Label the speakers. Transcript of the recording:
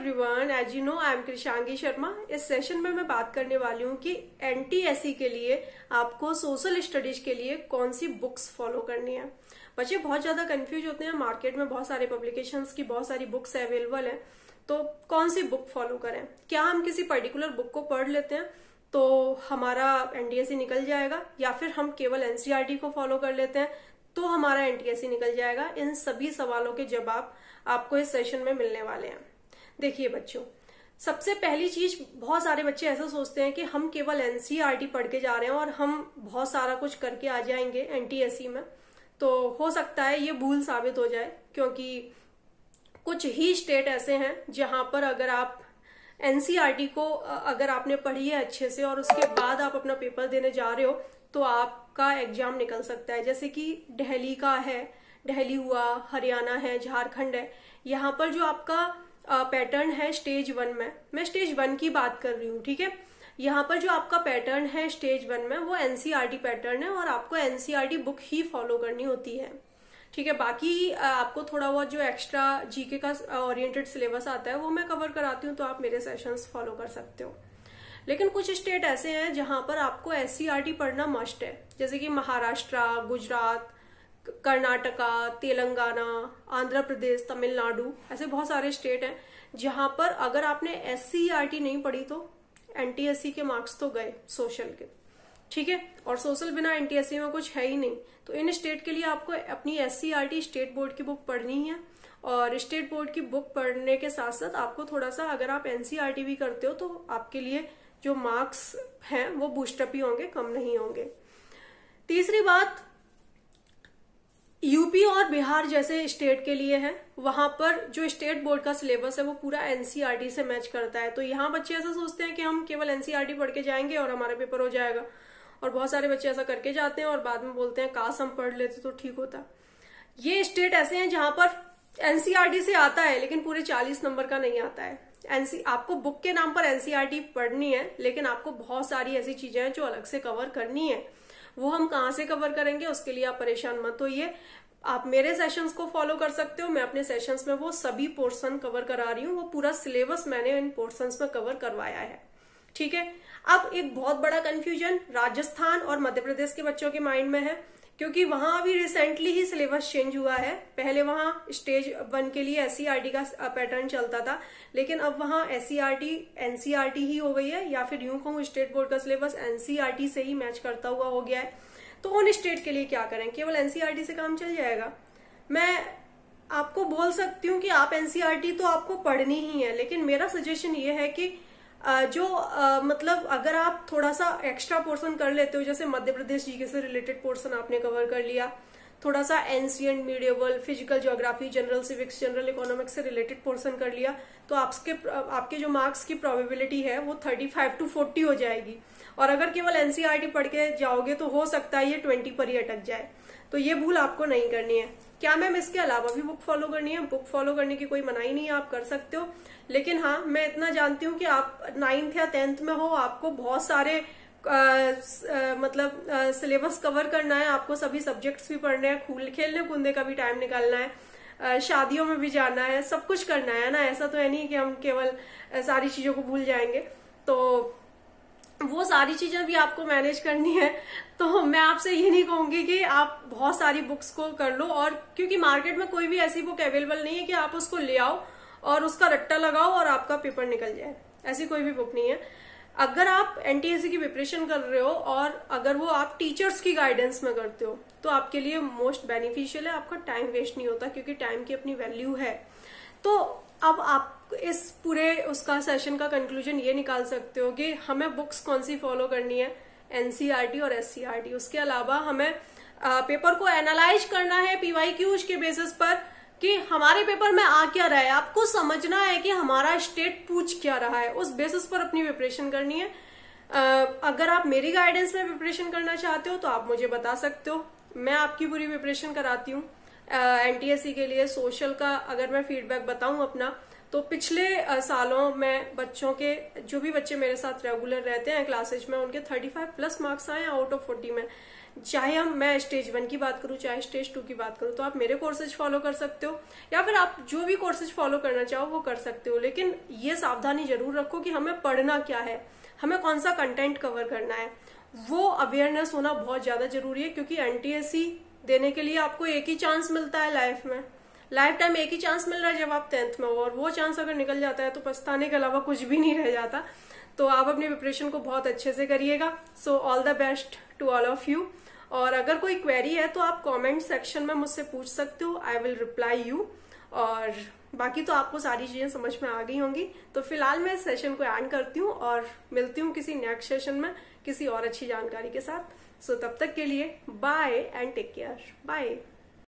Speaker 1: everyone as you know I am Krishangi Sharma इस session में मैं बात करने वाली हूँ कि एनटीएससी के लिए आपको सोशल स्टडीज के लिए कौन सी बुक्स फॉलो करनी है बच्चे बहुत ज्यादा कंफ्यूज होते हैं मार्केट में बहुत सारे पब्लिकेशंस की बहुत सारी बुक्स अवेलेबल है तो कौन सी बुक फॉलो करें क्या हम किसी पर्टिकुलर बुक को पढ़ लेते हैं तो हमारा एनटीएससी निकल जाएगा या फिर हम केवल एनसीआरटी e को फॉलो कर लेते हैं तो हमारा एनटीएससी निकल जाएगा इन सभी सवालों के जवाब आपको इस सेशन में मिलने वाले हैं देखिए बच्चों सबसे पहली चीज बहुत सारे बच्चे ऐसा सोचते हैं कि हम केवल एनसीईआरटी e पढ़ के जा रहे हैं और हम बहुत सारा कुछ करके आ जाएंगे एन में तो हो सकता है ये भूल साबित हो जाए क्योंकि कुछ ही स्टेट ऐसे हैं जहां पर अगर आप एनसीईआरटी e को अगर आपने पढ़ी है अच्छे से और उसके बाद आप अपना पेपर देने जा रहे हो तो आपका एग्जाम निकल सकता है जैसे कि दिल्ली का है दिल्ली हुआ हरियाणा है झारखंड है यहाँ पर जो आपका पैटर्न है स्टेज वन में मैं स्टेज वन की बात कर रही हूँ ठीक है यहाँ पर जो आपका पैटर्न है स्टेज वन में वो एनसीईआरटी पैटर्न e है और आपको एनसीआरटी बुक e ही फॉलो करनी होती है ठीक है बाकी आपको थोड़ा बहुत जो एक्स्ट्रा जीके का ओरिएंटेड सिलेबस आता है वो मैं कवर कराती हूँ तो आप मेरे सेशंस फॉलो कर सकते हो लेकिन कुछ स्टेट ऐसे हैं जहाँ पर आपको एस e पढ़ना मस्ट है जैसे कि महाराष्ट्र गुजरात कर्नाटका तेलंगाना आंध्र प्रदेश तमिलनाडु ऐसे बहुत सारे स्टेट हैं जहां पर अगर आपने एस सी आर टी नहीं पढ़ी तो एनटीएससी के मार्क्स तो गए सोशल के ठीक है और सोशल बिना एनटीएससी में कुछ है ही नहीं तो इन स्टेट के लिए आपको अपनी S C R T state board की बुक पढ़नी है और स्टेट बोर्ड की बुक पढ़ने के साथ साथ आपको थोड़ा सा अगर आप एनसीआरटी e भी करते हो तो आपके लिए जो मार्क्स हैं वो बूस्टअप ही होंगे कम नहीं होंगे तीसरी बात यूपी और बिहार जैसे स्टेट के लिए है वहां पर जो स्टेट बोर्ड का सिलेबस है वो पूरा एनसीईआरटी e से मैच करता है तो यहाँ बच्चे ऐसा सोचते हैं कि हम केवल एनसीईआरटी e पढ़ के जाएंगे और हमारा पेपर हो जाएगा और बहुत सारे बच्चे ऐसा करके जाते हैं और बाद में बोलते हैं काश हम पढ़ लेते तो ठीक होता ये स्टेट ऐसे हैं जहां पर एनसीआरटी e से आता है लेकिन पूरे चालीस नंबर का नहीं आता है एनसी आपको बुक के नाम पर एनसीआरटी पढ़नी है लेकिन आपको बहुत सारी ऐसी चीजें हैं जो अलग से कवर करनी है वो हम कहाँ से कवर करेंगे उसके लिए आप परेशान मत होइए आप मेरे सेशंस को फॉलो कर सकते हो मैं अपने सेशंस में वो सभी पोर्सन कवर करा रही हूँ वो पूरा सिलेबस मैंने इन पोर्शंस में कवर करवाया है ठीक है अब एक बहुत बड़ा कंफ्यूजन राजस्थान और मध्य प्रदेश के बच्चों के माइंड में है क्योंकि वहां अभी रिसेंटली ही सिलेबस चेंज हुआ है पहले वहां स्टेज वन के लिए एस e का पैटर्न चलता था लेकिन अब वहां एससीआरटी एनसीआरटी e e ही हो गई है या फिर यूं कहूं स्टेट बोर्ड का सिलेबस एनसीआरटी से ही मैच करता हुआ हो गया है तो उन स्टेट के लिए क्या करें केवल एनसीआरटी से काम चल जाएगा मैं आपको बोल सकती हूँ कि आप एनसीआरटी तो आपको पढ़नी ही है लेकिन मेरा सजेशन ये है कि जो आ, मतलब अगर आप थोड़ा सा एक्स्ट्रा पोर्सन कर लेते हो जैसे मध्य प्रदेश जीके से रिलेटेड पोर्सन आपने कवर कर लिया थोड़ा सा ancient medieval physical geography general civics general economics से रिलेटेड पोर्सन कर लिया तो आपके आपके जो मार्क्स की प्रोबेबिलिटी है वो थर्टी फाइव टू फोर्टी हो जाएगी और अगर केवल एनसीईआरटी e पढ़ के जाओगे तो हो सकता है ये ट्वेंटी पर ही अटक जाए तो ये भूल आपको नहीं करनी है क्या मैम इसके अलावा भी बुक फॉलो करनी है बुक फॉलो करने की कोई मनाही नहीं है आप कर सकते हो लेकिन हाँ मैं इतना जानती हूँ कि आप नाइन्थ या टेंथ में हो आपको बहुत सारे आ, आ, मतलब सिलेबस कवर करना है आपको सभी सब्जेक्ट्स भी पढ़ने हैं खूल खेलने कूदने का भी टाइम निकालना है शादियों में भी जाना है सब कुछ करना है ना ऐसा तो है नहीं कि हम केवल सारी चीजों को भूल जाएंगे तो वो सारी चीजें भी आपको मैनेज करनी है तो मैं आपसे ये नहीं कहूंगी कि आप बहुत सारी बुक्स को कर लो और क्योंकि मार्केट में कोई भी ऐसी बुक अवेलेबल नहीं है कि आप उसको ले आओ और उसका रट्टा लगाओ और आपका पेपर निकल जाए ऐसी कोई भी बुक नहीं है अगर आप एनटीएससी की प्रिपरेशन कर रहे हो और अगर वो आप टीचर्स की गाइडेंस में करते हो तो आपके लिए मोस्ट बेनिफिशियल है आपका टाइम वेस्ट नहीं होता क्योंकि टाइम की अपनी वैल्यू है तो अब आप इस पूरे उसका सेशन का कंक्लूजन ये निकाल सकते हो कि हमें बुक्स कौन सी फॉलो करनी है एनसीईआरटी e और एस e उसके अलावा हमें आ, पेपर को एनालाइज करना है पीवाई क्यूज के बेसिस पर कि हमारे पेपर में आ क्या रहा है आपको समझना है कि हमारा स्टेट पूछ क्या रहा है उस बेसिस पर अपनी प्रिपरेशन करनी है अगर आप मेरी गाइडेंस में प्रिपरेशन करना चाहते हो तो आप मुझे बता सकते हो मैं आपकी पूरी प्रिपरेशन कराती हूँ एनटीएससी के लिए सोशल का अगर मैं फीडबैक बताऊं अपना तो पिछले सालों में बच्चों के जो भी बच्चे मेरे साथ रेगुलर रहते हैं क्लासेज में उनके 35 प्लस मार्क्स आए हैं आउट ऑफ 40 में चाहे हम मैं स्टेज वन की बात करूं चाहे स्टेज टू की बात करूं तो आप मेरे कोर्सेज फॉलो कर सकते हो या फिर आप जो भी कोर्सेज फॉलो करना चाहो वो कर सकते हो लेकिन ये सावधानी जरूर रखो कि हमें पढ़ना क्या है हमें कौन सा कंटेंट कवर करना है वो अवेयरनेस होना बहुत ज्यादा जरूरी है क्योंकि एनटीएससी देने के लिए आपको एक ही चांस मिलता है लाइफ में लाइफ टाइम एक ही चांस मिल रहा है जब आप टेंथ में हो और वो चांस अगर निकल जाता है तो पछताने के अलावा कुछ भी नहीं रह जाता तो आप अपने प्रिपरेशन को बहुत अच्छे से करिएगा so all the best to all of you और अगर कोई क्वेरी है तो आप कमेंट सेक्शन में मुझसे पूछ सकते हो आई विल रिप्लाई यू और बाकी तो आपको सारी चीजें समझ में आ गई होंगी तो फिलहाल मैं इस सेशन को एंड करती हूँ और मिलती हूँ किसी नेक्स्ट सेशन में किसी और अच्छी जानकारी के साथ सो so, तब तक के लिए bye and take care bye